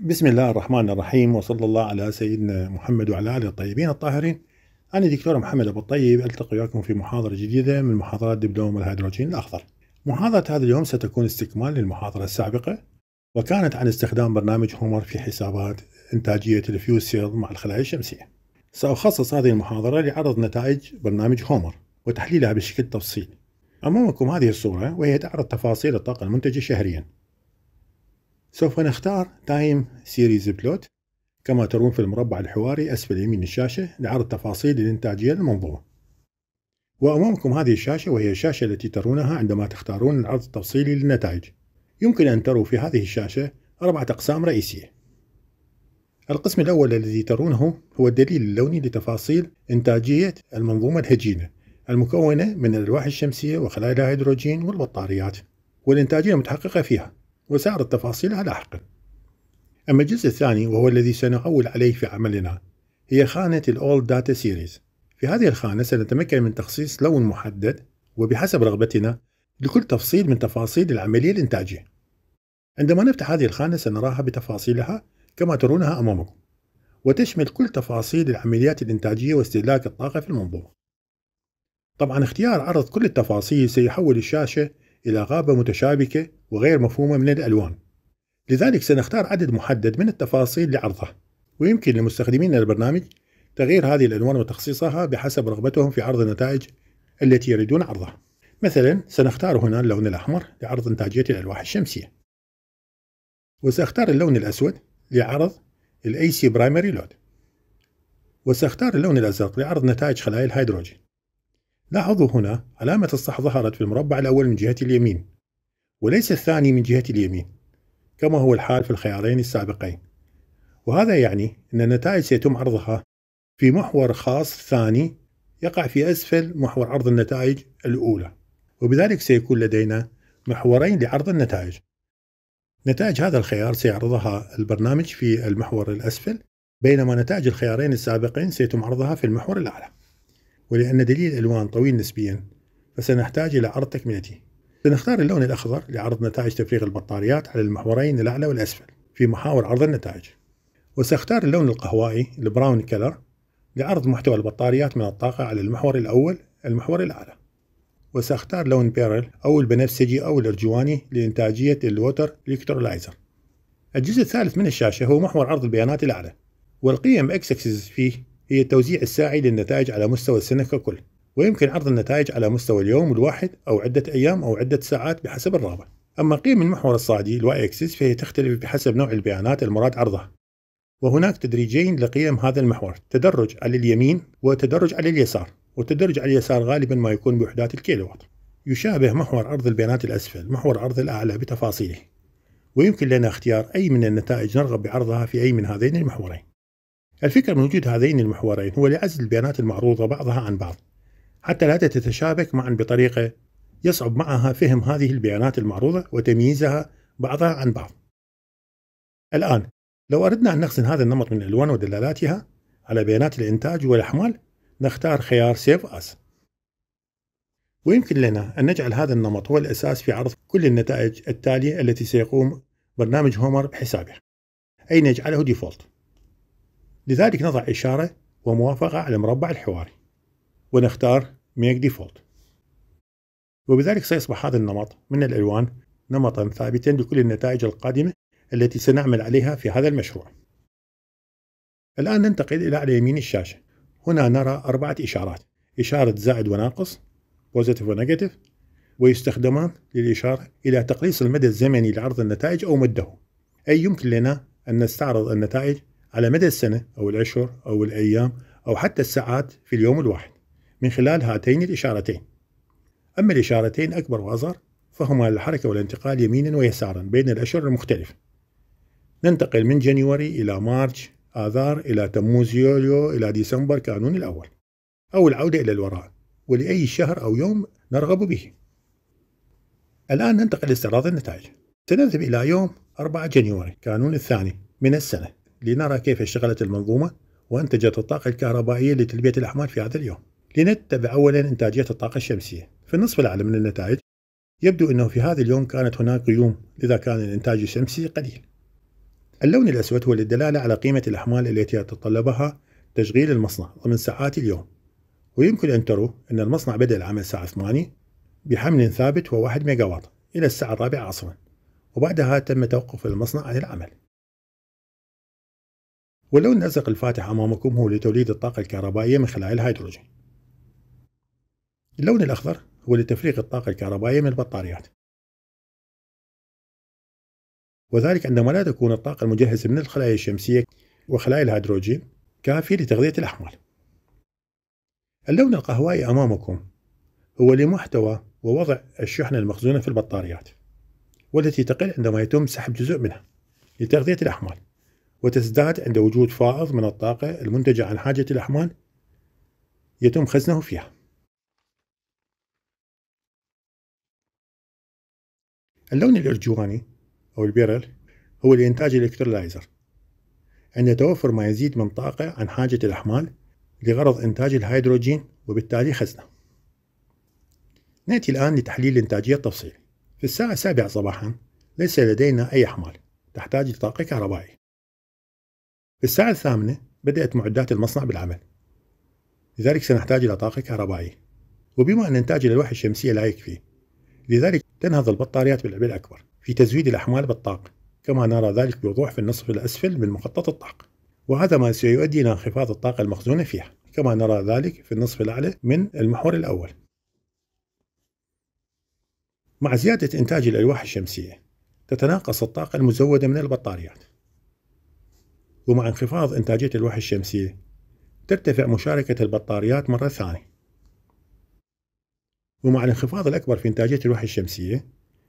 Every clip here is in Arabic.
بسم الله الرحمن الرحيم وصلى الله على سيدنا محمد وعلى اله الطيبين الطاهرين. انا دكتور محمد ابو الطيب التقي وياكم في محاضره جديده من محاضرات دبلوم الهيدروجين الاخضر. محاضره هذا اليوم ستكون استكمال للمحاضره السابقه وكانت عن استخدام برنامج هومر في حسابات انتاجيه الفيول سيل مع الخلايا الشمسيه. ساخصص هذه المحاضره لعرض نتائج برنامج هومر وتحليلها بشكل تفصيلي. امامكم هذه الصوره وهي تعرض تفاصيل الطاقه المنتجه شهريا سوف نختار تايم سيريز بلوت كما ترون في المربع الحواري أسفل يمين الشاشة لعرض تفاصيل الإنتاجية للمنظومة وأمامكم هذه الشاشة وهي الشاشة التي ترونها عندما تختارون العرض التفصيلي للنتائج يمكن أن تروا في هذه الشاشة أربعة أقسام رئيسية القسم الأول الذي ترونه هو الدليل اللوني لتفاصيل إنتاجية المنظومة الهجينة المكونة من الألواح الشمسية وخلايا الهيدروجين والبطاريات والإنتاجية المتحققة فيها وسارت تفاصيلها لاحقا أما الجزء الثاني وهو الذي سنعول عليه في عملنا هي خانة All Data Series في هذه الخانة سنتمكن من تخصيص لون محدد وبحسب رغبتنا لكل تفصيل من تفاصيل العملية الإنتاجية عندما نفتح هذه الخانة سنراها بتفاصيلها كما ترونها أمامكم وتشمل كل تفاصيل العمليات الإنتاجية واستهلاك الطاقة في المنظومة طبعا اختيار عرض كل التفاصيل سيحول الشاشة إلى غابة متشابكة وغير مفهومة من الألوان لذلك سنختار عدد محدد من التفاصيل لعرضه ويمكن لمستخدمين البرنامج تغيير هذه الألوان وتخصيصها بحسب رغبتهم في عرض النتائج التي يريدون عرضها مثلا سنختار هنا اللون الأحمر لعرض إنتاجية الألواح الشمسية وسأختار اللون الأسود لعرض الأي AC Primary Load وسأختار اللون الأزرق لعرض نتائج خلايا الهيدروجين لاحظوا هنا علامة الصح ظهرت في المربع الأول من جهة اليمين وليس الثاني من جهة اليمين كما هو الحال في الخيارين السابقين وهذا يعني أن النتائج سيتم عرضها في محور خاص ثاني يقع في أسفل محور عرض النتائج الأولى وبذلك سيكون لدينا محورين لعرض النتائج نتائج هذا الخيار سيعرضها البرنامج في المحور الأسفل بينما نتائج الخيارين السابقين سيتم عرضها في المحور الأعلى ولأن دليل الألوان طويل نسبيا فسنحتاج إلى عرض تكملته سنختار اللون الأخضر لعرض نتائج تفريغ البطاريات على المحورين الأعلى والأسفل في محاور عرض النتائج وسأختار اللون القهوائي البراون كلر لعرض محتوى البطاريات من الطاقة على المحور الأول المحور الأعلى وسأختار لون بيرل أو البنفسجي أو الأرجواني لإنتاجية الووتر إلكترولايزر الجزء الثالث من الشاشة هو محور عرض البيانات الأعلى والقيم x axis فيه هي التوزيع الساعي للنتائج على مستوى السنة ككل ويمكن عرض النتائج على مستوى اليوم الواحد أو عدة أيام أو عدة ساعات بحسب الرغبة أما قيم المحور الصاعدي الواي أكسس فهي تختلف بحسب نوع البيانات المراد عرضها وهناك تدريجين لقيم هذا المحور تدرج على اليمين وتدرج على اليسار والتدرج على اليسار غالبا ما يكون بوحدات الكيلووات يشابه محور عرض البيانات الأسفل محور عرض الأعلى بتفاصيله ويمكن لنا اختيار أي من النتائج نرغب بعرضها في أي من هذين المحورين الفكرة من وجود هذين المحورين هو لعزل البيانات المعروضة بعضها عن بعض حتى لا تتشابك معا بطريقة يصعب معها فهم هذه البيانات المعروضة وتمييزها بعضها عن بعض الآن لو أردنا أن نخزن هذا النمط من الألوان ودلالاتها على بيانات الإنتاج والأحمال نختار خيار سيف أس ويمكن لنا أن نجعل هذا النمط هو الأساس في عرض كل النتائج التالية التي سيقوم برنامج هومر بحسابها أي نجعله ديفولت لذلك نضع إشارة وموافقة على المربع الحواري ونختار Make Default وبذلك سيصبح هذا النمط من الألوان نمطا ثابتا لكل النتائج القادمة التي سنعمل عليها في هذا المشروع الآن ننتقل إلى على يمين الشاشة هنا نرى أربعة إشارات إشارة زائد وناقص Positive ونيجاتيف ويستخدمان للإشارة إلى تقليص المدى الزمني لعرض النتائج أو مده أي يمكن لنا أن نستعرض النتائج على مدى السنة أو الأشهر أو الأيام أو حتى الساعات في اليوم الواحد من خلال هاتين الإشارتين أما الإشارتين أكبر وأصغر فهما للحركة والانتقال يمينا ويسارا بين الأشهر المختلفة ننتقل من جانيوري إلى مارش آذار إلى تموز يوليو إلى ديسمبر كانون الأول أو العودة إلى الوراء ولأي شهر أو يوم نرغب به الآن ننتقل لاستعراض النتائج سنذهب إلى يوم 4 جانيوري كانون الثاني من السنة لنرى كيف اشتغلت المنظومة وأنتجت الطاقة الكهربائية لتلبية الأحمال في هذا اليوم لنتبع أولا إنتاجية الطاقة الشمسية في النصف الأعلى من النتائج يبدو أنه في هذا اليوم كانت هناك غيوم لذا كان الإنتاج الشمسي قليل اللون الأسود هو للدلالة على قيمة الأحمال التي يتطلبها تشغيل المصنع ضمن ساعات اليوم ويمكن أن تروا أن المصنع بدأ العمل الساعة 8 بحمل ثابت هو 1 ميجاواط إلى الساعة الرابعة عصرا وبعدها تم توقف المصنع عن العمل واللون الأزرق الفاتح أمامكم هو لتوليد الطاقة الكهربائية من خلال الهيدروجين اللون الأخضر هو لتفريغ الطاقة الكهربائية من البطاريات وذلك عندما لا تكون الطاقة المجهزة من الخلايا الشمسية وخلايا الهيدروجين كافية لتغذية الأحمال اللون القهوائي أمامكم هو لمحتوى ووضع الشحنة المخزونة في البطاريات والتي تقل عندما يتم سحب جزء منها لتغذية الأحمال وتزداد عند وجود فائض من الطاقة المنتجة عن حاجة الأحمال يتم خزنه فيها اللون الإرجواني أو البيرل هو لإنتاج الإلكترولايزر عند توفر ما يزيد من طاقة عن حاجة الأحمال لغرض إنتاج الهيدروجين وبالتالي خزنه نأتي الآن لتحليل الإنتاجية التفصيلي في الساعة السابعة صباحا ليس لدينا أي أحمال تحتاج لطاقة كهربائية في الساعة الثامنة بدأت معدات المصنع بالعمل لذلك سنحتاج إلى طاقة كهربائية وبما أن إنتاج الألواح الشمسية لا يكفي لذلك تنهض البطاريات بالعبء الأكبر في تزويد الأحمال بالطاقة كما نرى ذلك بوضوح في النصف الأسفل من مخطط الطاقة وهذا ما سيؤدي إلى انخفاض الطاقة المخزونة فيها كما نرى ذلك في النصف الأعلى من المحور الأول مع زيادة إنتاج الألواح الشمسية تتناقص الطاقة المزودة من البطاريات ومع انخفاض إنتاجية الوحل الشمسية ترتفع مشاركة البطاريات مرة ثانية ومع الانخفاض الأكبر في إنتاجية الوحل الشمسية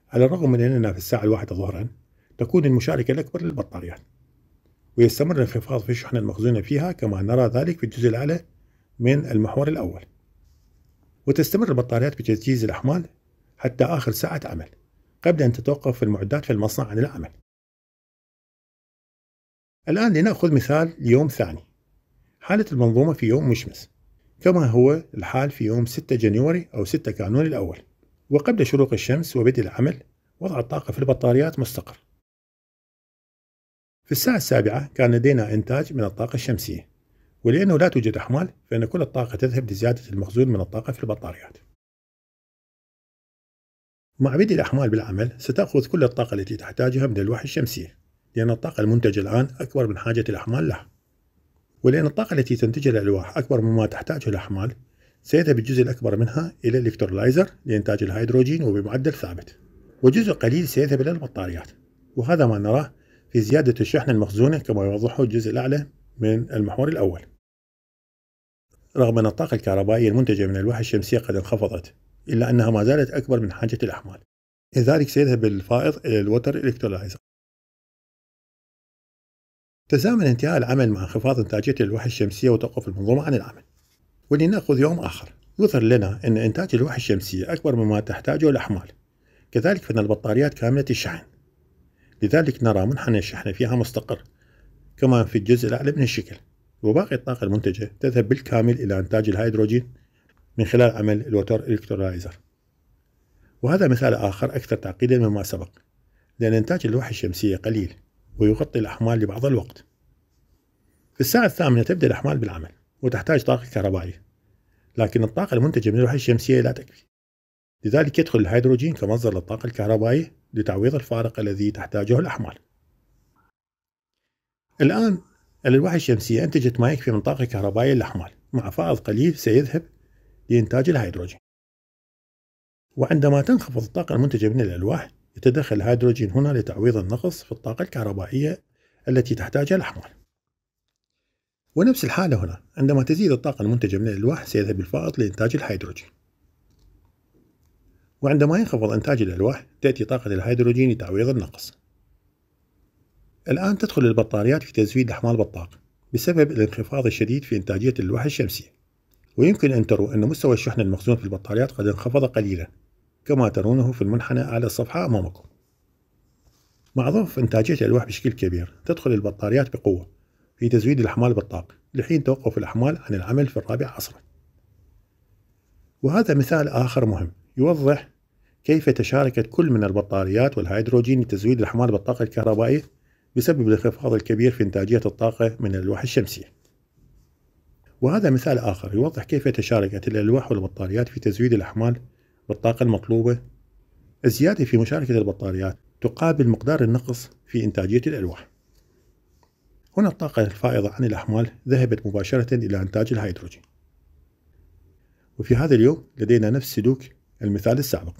على الرغم من أننا في الساعة الواحدة ظهرا تكون المشاركة الأكبر للبطاريات ويستمر الانخفاض في الشحنة المخزونة فيها كما نرى ذلك في الجزء الأعلى من المحور الأول وتستمر البطاريات بتجهيز الأحمال حتى آخر ساعة عمل قبل أن تتوقف المعدات في المصنع عن العمل الآن لنأخذ مثال ليوم ثاني حالة المنظومة في يوم مشمس كما هو الحال في يوم 6 جانيوري أو 6 كانون الأول وقبل شروق الشمس وبدء العمل وضع الطاقة في البطاريات مستقر في الساعة السابعة كان لدينا إنتاج من الطاقة الشمسية ولأنه لا توجد أحمال فإن كل الطاقة تذهب لزيادة المخزون من الطاقة في البطاريات مع بدء الأحمال بالعمل ستأخذ كل الطاقة التي تحتاجها من الألواح الشمسية لأن الطاقة المنتجة الآن أكبر من حاجة الأحمال له ولأن الطاقة التي تنتجها الألواح أكبر مما تحتاجه الأحمال سيذهب الجزء الأكبر منها إلى الإلكترولايزر لإنتاج الهيدروجين وبمعدل ثابت وجزء قليل سيذهب إلى البطاريات وهذا ما نراه في زيادة الشحن المخزونة كما يوضحه الجزء الأعلى من المحور الأول رغم أن الطاقة الكهربائية المنتجة من الألواح الشمسية قد انخفضت إلا أنها ما زالت أكبر من حاجة الأحمال لذلك سيذهب الفائض إلى الوتر إلكترولايزر تزامن انتهاء العمل مع انخفاض إنتاجية الوحش الشمسية وتوقف المنظومة عن العمل ولنأخذ يوم آخر يظهر لنا أن إنتاج الوحش الشمسية أكبر مما تحتاجه الأحمال كذلك فإن البطاريات كاملة الشحن لذلك نرى منحنى الشحن فيها مستقر كما في الجزء الأعلى من الشكل وباقي الطاقة المنتجة تذهب بالكامل إلى إنتاج الهيدروجين من خلال عمل الوتر إلكترولايزر وهذا مثال آخر أكثر تعقيدا مما سبق لأن إنتاج اللوحة الشمسية قليل ويغطي الأحمال لبعض الوقت في الساعة الثامنة تبدأ الأحمال بالعمل وتحتاج طاقة كهربائية لكن الطاقة المنتجة من الوحيد الشمسية لا تكفي لذلك يدخل الهيدروجين كمصدر للطاقة الكهربائية لتعويض الفارق الذي تحتاجه الأحمال الآن الألواح الشمسية أنتجت ما يكفي من طاقة كهربائية للأحمال مع فائض قليل سيذهب لإنتاج الهيدروجين وعندما تنخفض الطاقة المنتجة من الألواح يتدخل الهيدروجين هنا لتعويض النقص في الطاقة الكهربائية التي تحتاجها الأحمال ونفس الحالة هنا عندما تزيد الطاقة المنتجة من الألواح سيذهب الفائض لإنتاج الهيدروجين وعندما ينخفض إنتاج الألواح تأتي طاقة الهيدروجين لتعويض النقص الآن تدخل البطاريات في تزويد الأحمال بالطاقة بسبب الانخفاض الشديد في إنتاجية الألواح الشمسية ويمكن أن تروا أن مستوى الشحن المخزون في البطاريات قد انخفض قليلا كما ترونه في المنحنى على الصفحة أمامكم مع ضعف إنتاجية الألواح بشكل كبير تدخل البطاريات بقوة في تزويد الأحمال بالطاقة لحين توقف الأحمال عن العمل في الرابع عصرا وهذا مثال آخر مهم يوضح كيف تشاركت كل من البطاريات والهيدروجين لتزويد الأحمال بالطاقة الكهربائية بسبب الانخفاض الكبير في إنتاجية الطاقة من الألواح الشمسية وهذا مثال آخر يوضح كيف تشاركت الألواح والبطاريات في تزويد الأحمال والطاقة المطلوبة الزيادة في مشاركة البطاريات تقابل مقدار النقص في إنتاجية الألواح هنا الطاقة الفائضة عن الأحمال ذهبت مباشرة إلى إنتاج الهيدروجين وفي هذا اليوم لدينا نفس سلوك المثال السابق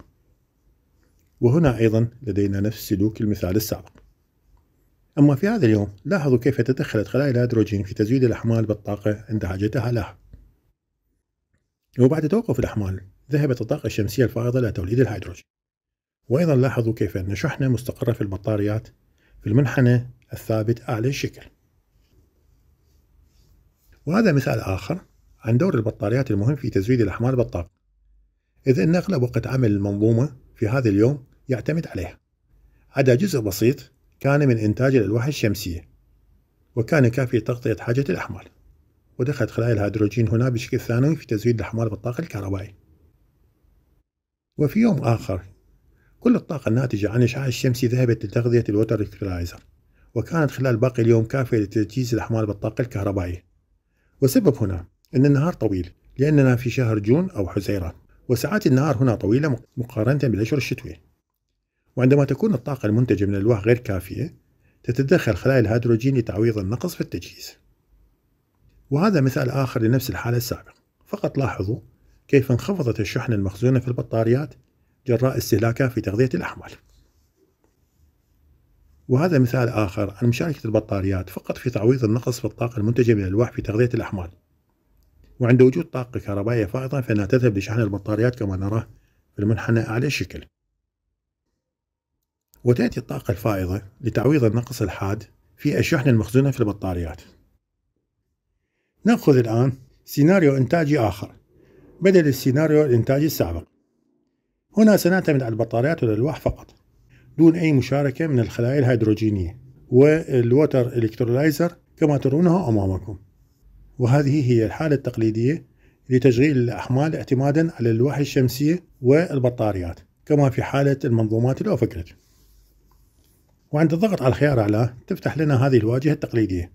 وهنا أيضا لدينا نفس سلوك المثال السابق أما في هذا اليوم لاحظوا كيف تدخلت خلايا الهيدروجين في تزويد الأحمال بالطاقة عند حاجتها لها وبعد توقف الأحمال ذهبت الطاقة الشمسية الفائضة إلى توليد الهيدروجين وأيضا لاحظوا كيف أن شحنة مستقرة في البطاريات في المنحنى الثابت أعلى الشكل وهذا مثال آخر عن دور البطاريات المهم في تزويد الأحمال بالطاقة إذ أن أغلب وقت عمل المنظومة في هذا اليوم يعتمد عليها عدا جزء بسيط كان من إنتاج الألواح الشمسية وكان كافي لتغطية حاجة الأحمال ودخلت خلايا الهيدروجين هنا بشكل ثانوي في تزويد الأحمال بالطاقة الكهربائية وفي يوم آخر كل الطاقة الناتجة عن إشعاع الشمسي ذهبت لتغذية الوتر الكترلايزر وكانت خلال باقي اليوم كافية لتجهيز الأحمال بالطاقة الكهربائية والسبب هنا أن النهار طويل لأننا في شهر جون أو حزيران وساعات النهار هنا طويلة مقارنة بالأشهر الشتوية وعندما تكون الطاقة المنتجة من الألواح غير كافية تتدخل خلايا الهيدروجين لتعويض النقص في التجهيز وهذا مثال آخر لنفس الحالة السابقة فقط لاحظوا كيف انخفضت الشحنة المخزونة في البطاريات جراء استهلاكها في تغذية الأحمال وهذا مثال آخر عن مشاركة البطاريات فقط في تعويض النقص في الطاقة المنتجة من الألواح في تغذية الأحمال وعند وجود طاقة كهربائية فائضة فإنها تذهب لشحن البطاريات كما نراه في المنحنى أعلى الشكل وتأتي الطاقة الفائضة لتعويض النقص الحاد في الشحن المخزونة في البطاريات نأخذ الآن سيناريو إنتاجي آخر بدل السيناريو الإنتاجي السابق هنا سنعتمد على البطاريات والألواح فقط دون أي مشاركة من الخلايا الهيدروجينية والوتر إلكترولايزر كما ترونها أمامكم وهذه هي الحالة التقليدية لتشغيل الأحمال اعتمادا على الألواح الشمسية والبطاريات كما في حالة المنظومات الأوفكريد وعند الضغط على الخيار أعلى تفتح لنا هذه الواجهة التقليدية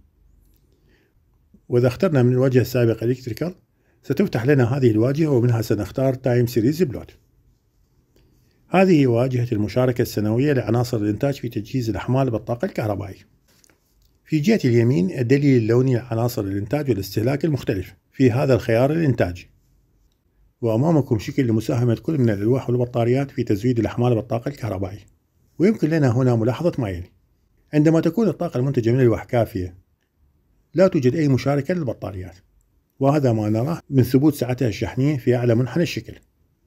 وإذا اخترنا من الواجهة السابقة الكتريكال ستفتح لنا هذه الواجهة ومنها سنختار تايم سيريز بلوت هذه واجهة المشاركة السنوية لعناصر الإنتاج في تجهيز الأحمال بالطاقة الكهربائية في جهة اليمين الدليل اللوني لعناصر الإنتاج والاستهلاك المختلف في هذا الخيار الإنتاجي وأمامكم شكل لمساهمة كل من الألواح والبطاريات في تزويد الأحمال بالطاقة الكهربائية ويمكن لنا هنا ملاحظة ما يلي عندما تكون الطاقة المنتجة من الألواح كافية لا توجد أي مشاركة للبطاريات وهذا ما نراه من ثبوت سعتها الشحنية في أعلى منحنى الشكل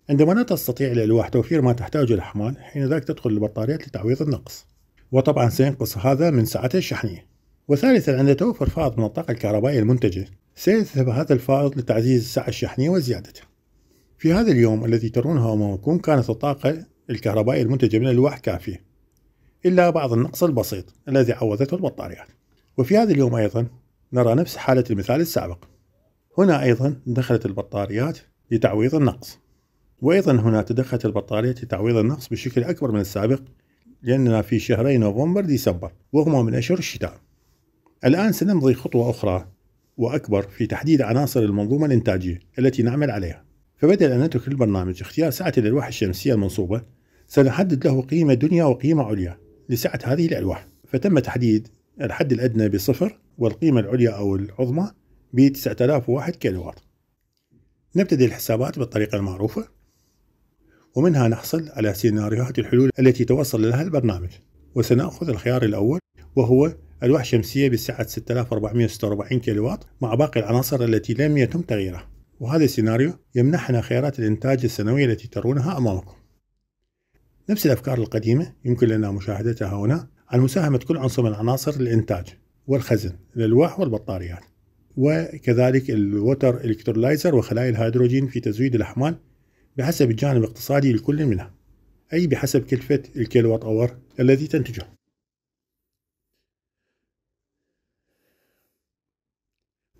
عندما لا تستطيع الألواح توفير ما تحتاجه الأحمال حين ذلك تدخل البطاريات لتعويض النقص وطبعا سينقص هذا من سعتها الشحنية وثالثا عند توفر فائض من الطاقة الكهربائية المنتجة سيذهب هذا الفائض لتعزيز السعة الشحنية وزيادتها في هذا اليوم الذي ترونه أمامكم كانت الطاقة الكهربائية المنتجة من الألواح كافية إلا بعض النقص البسيط الذي عوضته البطاريات وفي هذا اليوم أيضا نرى نفس حالة المثال السابق هنا أيضا دخلت البطاريات لتعويض النقص وأيضا هنا تدخلت البطاريات لتعويض النقص بشكل أكبر من السابق لأننا في شهري نوفمبر ديسمبر وهما من أشهر الشتاء الآن سنمضي خطوة أخرى وأكبر في تحديد عناصر المنظومة الإنتاجية التي نعمل عليها فبدل أن نترك البرنامج اختيار سعة الألواح الشمسية المنصوبة سنحدد له قيمة دنيا وقيمة عليا لسعة هذه الألواح فتم تحديد الحد الأدنى بصفر والقيمة العليا أو العظمى ب 9001 كيلووات نبتدي الحسابات بالطريقة المعروفة ومنها نحصل على سيناريوهات الحلول التي توصل لها البرنامج وسنأخذ الخيار الأول وهو ألواح شمسية بسعة 6446 كيلووات مع باقي العناصر التي لم يتم تغييرها وهذا السيناريو يمنحنا خيارات الإنتاج السنوية التي ترونها أمامكم نفس الأفكار القديمة يمكن لنا مشاهدتها هنا عن مساهمة كل عنصر من عناصر الإنتاج والخزن الألواح والبطاريات وكذلك الوتر الكترولايزر وخلايا الهيدروجين في تزويد الأحمال بحسب الجانب الاقتصادي لكل منها أي بحسب كلفة الكيلوات أور الذي تنتجه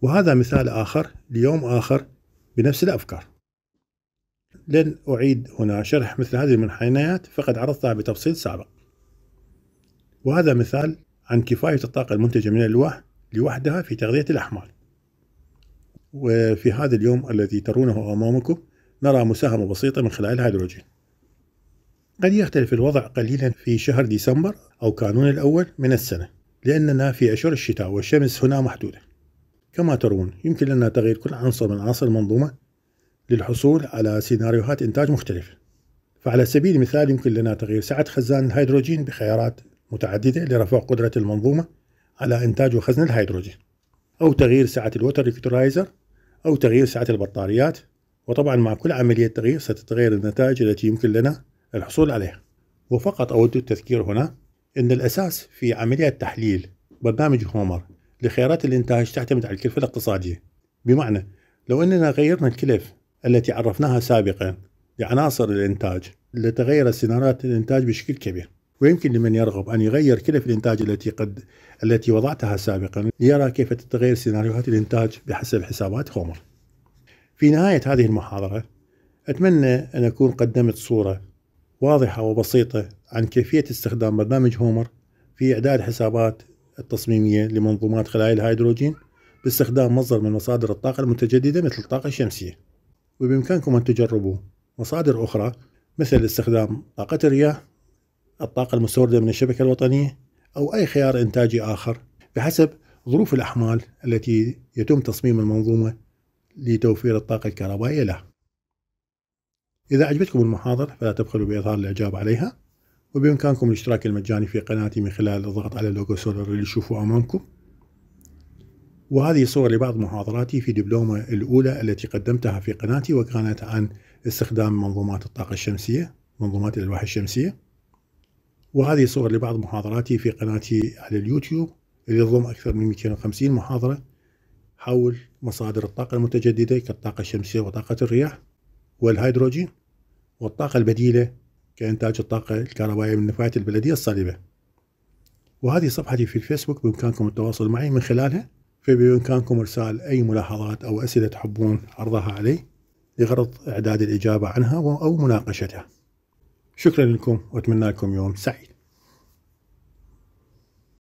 وهذا مثال آخر ليوم آخر بنفس الأفكار لن أعيد هنا شرح مثل هذه المنحنيات فقد عرضتها بتفصيل سابق وهذا مثال عن كفاية الطاقة المنتجة من الألواح لوحدها في تغذية الأحمال وفي هذا اليوم الذي ترونه أمامكم نرى مساهمة بسيطة من خلال الهيدروجين قد يختلف الوضع قليلا في شهر ديسمبر أو كانون الأول من السنة لأننا في أشهر الشتاء والشمس هنا محدودة كما ترون يمكن لنا تغيير كل عنصر من عناصر المنظومة للحصول على سيناريوهات إنتاج مختلفة فعلى سبيل المثال يمكن لنا تغيير سعة خزان الهيدروجين بخيارات متعددة لرفع قدرة المنظومة على إنتاج وخزن الهيدروجين أو تغيير سعة الوتر ريكتورايزر أو تغيير سعة البطاريات وطبعا مع كل عملية تغيير ستتغير النتائج التي يمكن لنا الحصول عليها وفقط أود التذكير هنا أن الأساس في عملية تحليل برنامج هومر لخيارات الإنتاج تعتمد على الكلفة الاقتصادية بمعنى لو أننا غيرنا الكلف التي عرفناها سابقا لعناصر الإنتاج لتغيرت سيناريوهات الإنتاج بشكل كبير ويمكن لمن يرغب أن يغير كلف الإنتاج التي قد التي وضعتها سابقا ليرى كيف تتغير سيناريوهات الإنتاج بحسب حسابات هومر في نهاية هذه المحاضرة أتمنى أن أكون قدمت صورة واضحة وبسيطة عن كيفية استخدام برنامج هومر في إعداد حسابات التصميمية لمنظومات خلايا الهيدروجين باستخدام مصدر من مصادر الطاقة المتجددة مثل الطاقة الشمسية وبإمكانكم أن تجربوا مصادر أخرى مثل استخدام طاقة الرياح الطاقة المستوردة من الشبكة الوطنية أو أي خيار إنتاجي آخر بحسب ظروف الأحمال التي يتم تصميم المنظومة لتوفير الطاقة الكهربائية لها إذا أعجبتكم المحاضرة فلا تبخلوا بإظهار الإعجاب عليها وبإمكانكم الاشتراك المجاني في قناتي من خلال الضغط على اللوجو سولر اللي تشوفوه أمامكم وهذه صور لبعض محاضراتي في دبلومة الأولى التي قدمتها في قناتي وكانت عن استخدام منظومات الطاقة الشمسية منظومات الألواح الشمسية وهذه صور لبعض محاضراتي في قناتي على اليوتيوب اللي تضم أكثر من 250 محاضرة حول مصادر الطاقة المتجددة كالطاقة الشمسية وطاقة الرياح والهيدروجين والطاقة البديلة كإنتاج الطاقة الكهربائية من نفايات البلدية الصلبة وهذه صفحتي في الفيسبوك بإمكانكم التواصل معي من خلالها فبإمكانكم إرسال أي ملاحظات أو أسئلة تحبون عرضها علي لغرض إعداد الإجابة عنها أو مناقشتها شكرا لكم واتمنى لكم يوم سعيد